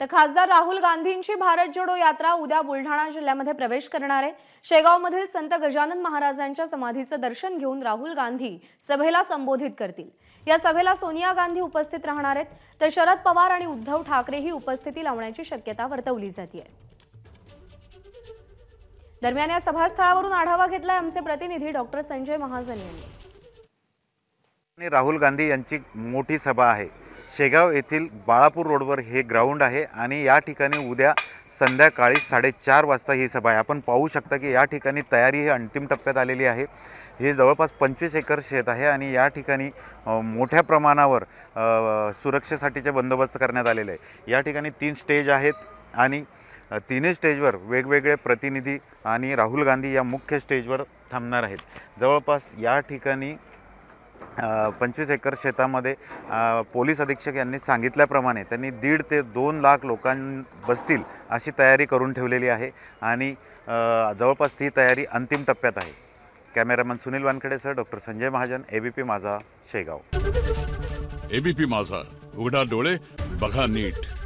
तर खासदार राहुल गांधींची भारत जोडो यात्रा उद्या बुलढाणा जिल्ह्यामध्ये प्रवेश करणार आहे शेगावमधील संत गजानन महाराजांच्या समाधीचं दर्शन घेऊन राहुल गांधी सभेला संबोधित करतील या सभेला सोनिया गांधी उपस्थित राहणार आहेत तर शरद पवार आणि उद्धव ठाकरे ही उपस्थिती लावण्याची शक्यता वर्तवली जाते दरम्यान या सभास्थळावरून आढावा घेतलाय आमचे प्रतिनिधी डॉक्टर संजय महाजन यांनी राहुल गांधी यांची मोठी सभा आहे शेगाव येथील बाळापूर रोडवर हे ग्राउंड आहे आणि या ठिकाणी उद्या संध्याकाळी साडेचार वाजता ही सभा आहे आपण पाहू शकता की या ठिकाणी तयारी ही अंतिम टप्प्यात आलेली आहे हे जवळपास पंचवीस एकर शेत आहे आणि या ठिकाणी मोठ्या प्रमाणावर सुरक्षेसाठीचे बंदोबस्त करण्यात आलेले आहे या ठिकाणी तीन स्टेज आहेत आणि तिन्ही स्टेजवर वेगवेगळे प्रतिनिधी आणि राहुल गांधी या मुख्य स्टेजवर थांबणार आहेत जवळपास या ठिकाणी पंचवीस एकर शेतामध्ये पोलीस अधीक्षक यांनी सांगितल्याप्रमाणे त्यांनी दीड ते दोन लाख लोकां बसतील अशी तयारी करून ठेवलेली आहे आणि जवळपास ती तयारी अंतिम टप्प्यात आहे cameraman Sunil Wankhede sir doctor Sanjay Mahajan ABP Majha Shegaon ABP माझा उघडा डोळे बघा नीट